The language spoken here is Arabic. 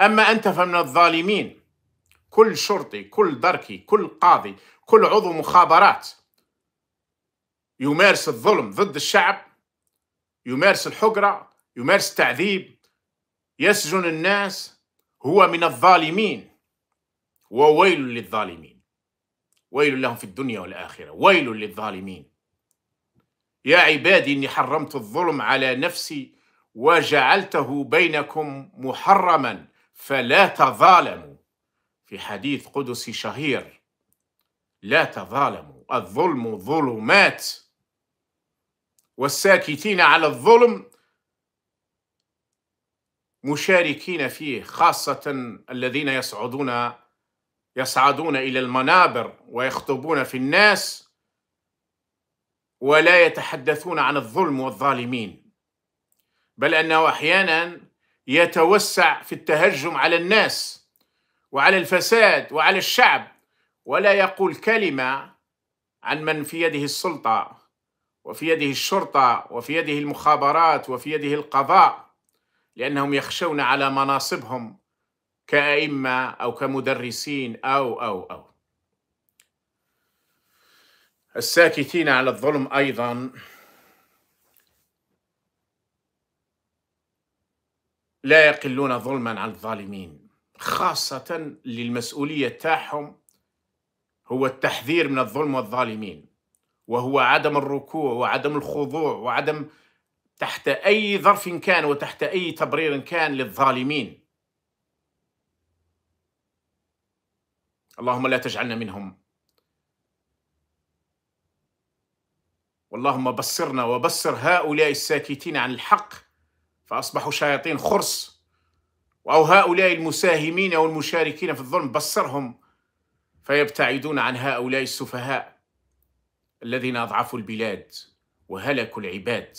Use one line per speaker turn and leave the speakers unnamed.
أما أنت فمن الظالمين كل شرطي كل دركي كل قاضي كل عضو مخابرات يمارس الظلم ضد الشعب يمارس الحقرة يمارس التعذيب يسجن الناس هو من الظالمين وويل للظالمين ويل لهم في الدنيا والآخرة ويل للظالمين يا عبادي إني حرمت الظلم على نفسي وجعلته بينكم محرما فلا تظالموا في حديث قدسي شهير لا تظالموا الظلم ظلمات والساكتين على الظلم مشاركين فيه خاصة الذين يصعدون يصعدون إلى المنابر ويخطبون في الناس ولا يتحدثون عن الظلم والظالمين بل أنه أحيانا يتوسع في التهجم على الناس وعلى الفساد وعلى الشعب ولا يقول كلمه عن من في يده السلطه وفي يده الشرطه وفي يده المخابرات وفي يده القضاء لانهم يخشون على مناصبهم كائمه او كمدرسين او او او الساكتين على الظلم ايضا لا يقلون ظلما عن الظالمين خاصة للمسؤولية تاعهم هو التحذير من الظلم والظالمين وهو عدم الركوع وعدم الخضوع وعدم تحت أي ظرف كان وتحت أي تبرير كان للظالمين اللهم لا تجعلنا منهم واللهم بصرنا وبصر هؤلاء الساكتين عن الحق فأصبحوا شياطين خرس أو هؤلاء المساهمين أو المشاركين في الظلم بصرهم فيبتعدون عن هؤلاء السفهاء الذين أضعفوا البلاد وهلكوا العباد